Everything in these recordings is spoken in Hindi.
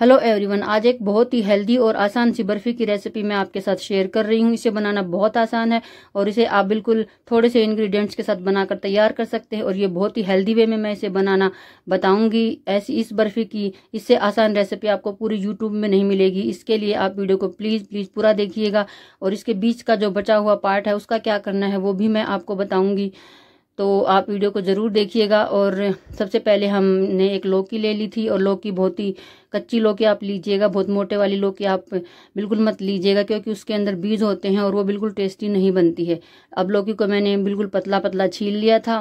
हेलो एवरीवन आज एक बहुत ही हेल्दी और आसान सी बर्फ़ी की रेसिपी मैं आपके साथ शेयर कर रही हूँ इसे बनाना बहुत आसान है और इसे आप बिल्कुल थोड़े से इंग्रेडिएंट्स के साथ बनाकर तैयार कर सकते हैं और ये बहुत ही हेल्दी वे में मैं इसे बनाना बताऊंगी ऐसी इस बर्फ़ी की इससे आसान रेसिपी आपको पूरी यूट्यूब में नहीं मिलेगी इसके लिए आप वीडियो को प्लीज़ प्लीज़ पूरा देखिएगा और इसके बीच का जो बचा हुआ पार्ट है उसका क्या करना है वो भी मैं आपको बताऊंगी तो आप वीडियो को ज़रूर देखिएगा और सबसे पहले हमने एक लौकी ले ली थी और लौकी बहुत ही कच्ची लौकी आप लीजिएगा बहुत मोटे वाली लौकी आप बिल्कुल मत लीजिएगा क्योंकि उसके अंदर बीज होते हैं और वो बिल्कुल टेस्टी नहीं बनती है अब लौकी को मैंने बिल्कुल पतला पतला छील लिया था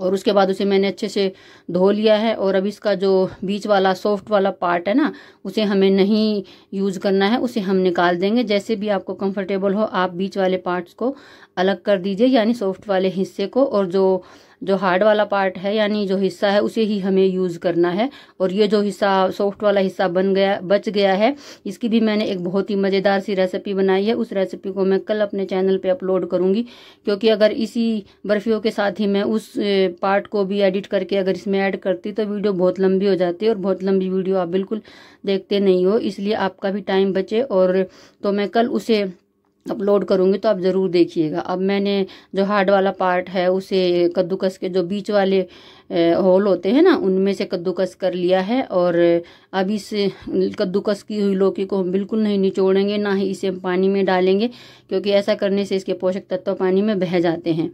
और उसके बाद उसे मैंने अच्छे से धो लिया है और अब इसका जो बीच वाला सॉफ्ट वाला पार्ट है ना उसे हमें नहीं यूज़ करना है उसे हम निकाल देंगे जैसे भी आपको कंफर्टेबल हो आप बीच वाले पार्ट्स को अलग कर दीजिए यानी सॉफ्ट वाले हिस्से को और जो जो हार्ड वाला पार्ट है यानी जो हिस्सा है उसे ही हमें यूज़ करना है और ये जो हिस्सा सॉफ्ट वाला हिस्सा बन गया बच गया है इसकी भी मैंने एक बहुत ही मज़ेदार सी रेसिपी बनाई है उस रेसिपी को मैं कल अपने चैनल पे अपलोड करूँगी क्योंकि अगर इसी बर्फियों के साथ ही मैं उस पार्ट को भी एडिट करके अगर इसमें ऐड करती तो वीडियो बहुत लंबी हो जाती और बहुत लंबी वीडियो आप बिल्कुल देखते नहीं हो इसलिए आपका भी टाइम बचे और तो मैं कल उसे अपलोड करूँगी तो आप ज़रूर देखिएगा अब मैंने जो हार्ड वाला पार्ट है उसे कद्दूकस के जो बीच वाले होल होते हैं ना उनमें से कद्दूकस कर लिया है और अब इस कद्दूकस की हुई लौकी को हम बिल्कुल नहीं निचोड़ेंगे ना ही इसे पानी में डालेंगे क्योंकि ऐसा करने से इसके पोषक तत्व पानी में बह जाते हैं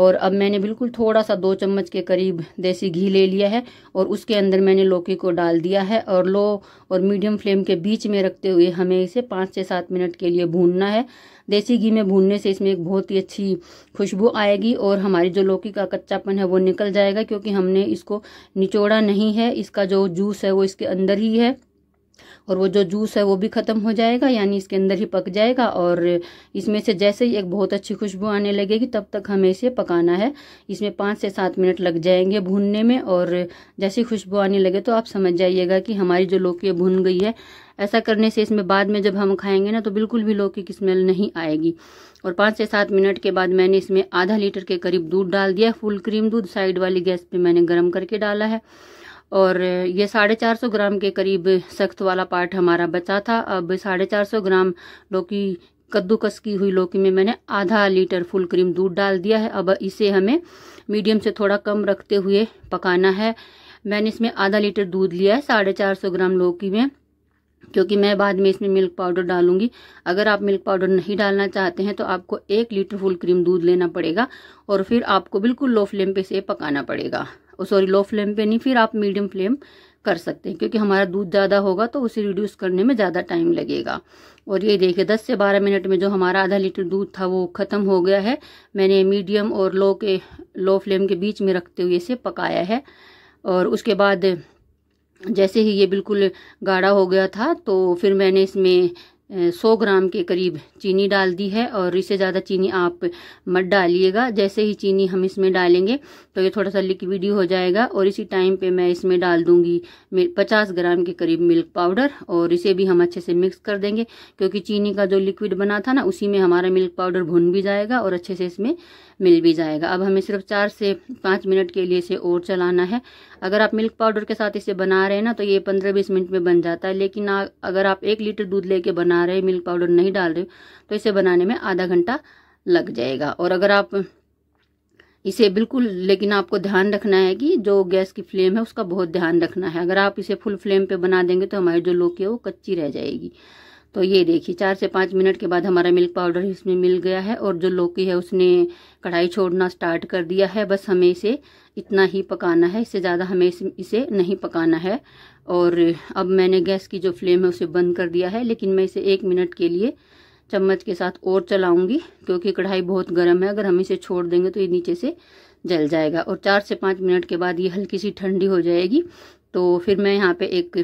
और अब मैंने बिल्कुल थोड़ा सा दो चम्मच के करीब देसी घी ले लिया है और उसके अंदर मैंने लौकी को डाल दिया है और लो और मीडियम फ्लेम के बीच में रखते हुए हमें इसे पाँच से सात मिनट के लिए भूनना है देसी घी में भूनने से इसमें एक बहुत ही अच्छी खुशबू आएगी और हमारी जो लौकी का कच्चापन है वो निकल जाएगा क्योंकि हम हमने इसको निचोड़ा नहीं है इसका जो जूस है वो इसके अंदर ही है और वो जो जूस है वो भी ख़त्म हो जाएगा यानी इसके अंदर ही पक जाएगा और इसमें से जैसे ही एक बहुत अच्छी खुशबू आने लगेगी तब तक हमें इसे पकाना है इसमें पाँच से सात मिनट लग जाएंगे भूनने में और जैसे खुशबू आने लगे तो आप समझ जाइएगा कि हमारी जो लौकी भुन गई है ऐसा करने से इसमें बाद में जब हम खाएंगे ना तो बिल्कुल भी लौकी की स्मेल नहीं आएगी और पाँच से सात मिनट के बाद मैंने इसमें आधा लीटर के करीब दूध डाल दिया फुल क्रीम दूध साइड वाली गैस पर मैंने गर्म करके डाला है और ये साढ़े चार सौ ग्राम के करीब सख्त वाला पार्ट हमारा बचा था अब साढ़े चार सौ ग्राम लौकी कद्दूकस की हुई लौकी में मैंने आधा लीटर फुल क्रीम दूध डाल दिया है अब इसे हमें मीडियम से थोड़ा कम रखते हुए पकाना है मैंने इसमें आधा लीटर दूध लिया है साढ़े चार सौ ग्राम लौकी में क्योंकि मैं बाद में इसमें मिल्क पाउडर डालूंगी अगर आप मिल्क पाउडर नहीं डालना चाहते हैं तो आपको एक लीटर फुल क्रीम दूध लेना पड़ेगा और फिर आपको बिल्कुल लो फ्लेम पे से पकाना पड़ेगा और सॉरी लो फ्लेम पे नहीं फिर आप मीडियम फ्लेम कर सकते हैं क्योंकि हमारा दूध ज़्यादा होगा तो उसे रिड्यूस करने में ज़्यादा टाइम लगेगा और ये देखिए 10 से 12 मिनट में जो हमारा आधा लीटर दूध था वो ख़त्म हो गया है मैंने मीडियम और लो के लो फ्लेम के बीच में रखते हुए इसे पकाया है और उसके बाद जैसे ही ये बिल्कुल गाढ़ा हो गया था तो फिर मैंने इसमें सौ ग्राम के करीब चीनी डाल दी है और इससे ज़्यादा चीनी आप मत डालिएगा जैसे ही चीनी हम इसमें डालेंगे तो ये थोड़ा सा लिक्विड हो जाएगा और इसी टाइम पे मैं इसमें डाल दूंगी पचास ग्राम के करीब मिल्क पाउडर और इसे भी हम अच्छे से मिक्स कर देंगे क्योंकि चीनी का जो लिक्विड बना था ना उसी में हमारा मिल्क पाउडर भुन भी जाएगा और अच्छे से इसमें मिल भी जाएगा अब हमें सिर्फ चार से पाँच मिनट के लिए इसे और चलाना है अगर आप मिल्क पाउडर के साथ इसे बना रहे हैं ना तो ये पंद्रह बीस मिनट में बन जाता है लेकिन अगर आप एक लीटर दूध ले बना बना रहे मिल्क पाउडर नहीं डाल रहे तो इसे बनाने में आधा घंटा लग जाएगा और अगर आप इसे बिल्कुल लेकिन आपको ध्यान रखना है कि जो गैस की फ्लेम है उसका बहुत ध्यान रखना है अगर आप इसे फुल फ्लेम पे बना देंगे तो हमारी जो लोकी है वो कच्ची रह जाएगी तो ये देखिए चार से पाँच मिनट के बाद हमारा मिल्क पाउडर इसमें मिल गया है और जो लौकी है उसने कढ़ाई छोड़ना स्टार्ट कर दिया है बस हमें इसे इतना ही पकाना है इससे ज़्यादा हमें इसे नहीं पकाना है और अब मैंने गैस की जो फ्लेम है उसे बंद कर दिया है लेकिन मैं इसे एक मिनट के लिए चम्मच के साथ और चलाऊंगी क्योंकि कढ़ाई बहुत गर्म है अगर हम इसे छोड़ देंगे तो ये नीचे से जल जाएगा और चार से पाँच मिनट के बाद ये हल्की सी ठंडी हो जाएगी तो फिर मैं यहाँ पे एक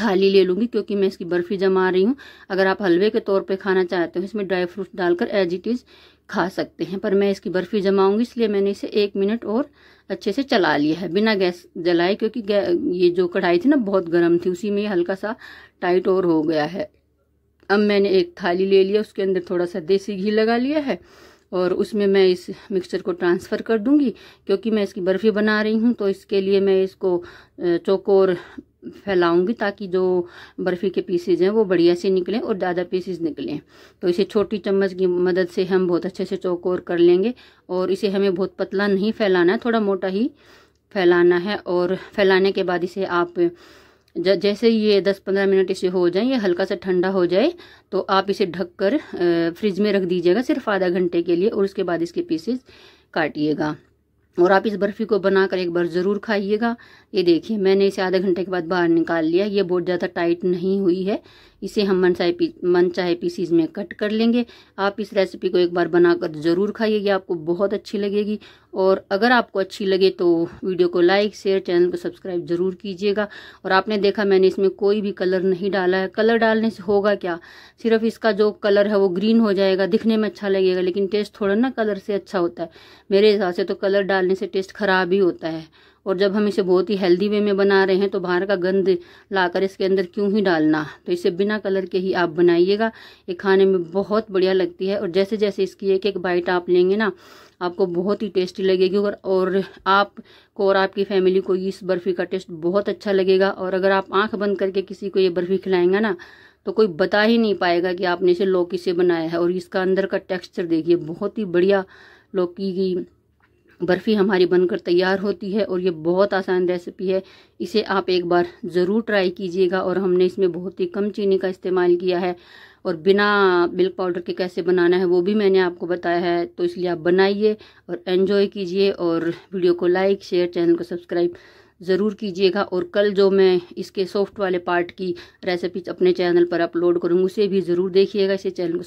थाली ले लूँगी क्योंकि मैं इसकी बर्फ़ी जमा रही हूँ अगर आप हलवे के तौर पे खाना चाहते हो इसमें ड्राई फ्रूट डालकर एज इट इज़ खा सकते हैं पर मैं इसकी बर्फ़ी जमाऊँगी इसलिए मैंने इसे एक मिनट और अच्छे से चला लिया है बिना गैस जलाए क्योंकि ये जो कढ़ाई थी ना बहुत गर्म थी उसी में हल्का सा टाइट और हो गया है अब मैंने एक थाली ले लिया उसके अंदर थोड़ा सा देसी घी लगा लिया है और उसमें मैं इस मिक्सचर को ट्रांसफ़र कर दूंगी क्योंकि मैं इसकी बर्फ़ी बना रही हूँ तो इसके लिए मैं इसको चोकोर फैलाऊंगी ताकि जो बर्फ़ी के पीसेज हैं वो बढ़िया से निकलें और ज़्यादा पीसेज निकलें तो इसे छोटी चम्मच की मदद से हम बहुत अच्छे से चौकोर कर लेंगे और इसे हमें बहुत पतला नहीं फैलाना है थोड़ा मोटा ही फैलाना है और फैलाने के बाद इसे आप जैसे ये 10-15 मिनट इसे हो जाए ये हल्का सा ठंडा हो जाए तो आप इसे ढककर फ्रिज में रख दीजिएगा सिर्फ आधा घंटे के लिए और उसके बाद इसके पीसेज काटिएगा और आप इस बर्फ़ी को बनाकर एक बार ज़रूर खाइएगा ये देखिए मैंने इसे आधे घंटे के बाद बाहर निकाल लिया ये बहुत ज़्यादा टाइट नहीं हुई है इसे हम मन चाहे पी मन चाहे पीसीज में कट कर लेंगे आप इस रेसिपी को एक बार बनाकर ज़रूर खाइए ये आपको बहुत अच्छी लगेगी और अगर आपको अच्छी लगे तो वीडियो को लाइक शेयर चैनल को सब्सक्राइब ज़रूर कीजिएगा और आपने देखा मैंने इसमें कोई भी कलर नहीं डाला है कलर डालने से होगा क्या सिर्फ इसका जो कलर है वो ग्रीन हो जाएगा दिखने में अच्छा लगेगा लेकिन टेस्ट थोड़ा ना कलर से अच्छा होता है मेरे हिसाब से तो कलर डालने से टेस्ट ख़राब ही होता है और जब हम इसे बहुत ही हेल्दी वे में बना रहे हैं तो बाहर का गंद लाकर इसके अंदर क्यों ही डालना तो इसे बिना कलर के ही आप बनाइएगा ये खाने में बहुत बढ़िया लगती है और जैसे जैसे इसकी एक एक बाइट आप लेंगे ना आपको बहुत ही टेस्टी लगेगी और और आपको और आपकी फैमिली को इस बर्फ़ी का टेस्ट बहुत अच्छा लगेगा और अगर आप आंख बंद करके किसी को ये बर्फ़ी खिलाएंगे ना तो कोई बता ही नहीं पाएगा कि आपने इसे लौकी से बनाया है और इसका अंदर का टेक्स्चर देखिए बहुत ही बढ़िया लौकी की बर्फ़ी हमारी बनकर तैयार होती है और ये बहुत आसान रेसिपी है इसे आप एक बार ज़रूर ट्राई कीजिएगा और हमने इसमें बहुत ही कम चीनी का इस्तेमाल किया है और बिना मिल्क पाउडर के कैसे बनाना है वो भी मैंने आपको बताया है तो इसलिए आप बनाइए और एंजॉय कीजिए और वीडियो को लाइक शेयर चैनल को सब्सक्राइब ज़रूर कीजिएगा और कल जो मैं इसके सॉफ्ट वाले पार्ट की रेसिपीज अपने चैनल पर अपलोड करूँगी उसे भी ज़रूर देखिएगा इसे चैनल को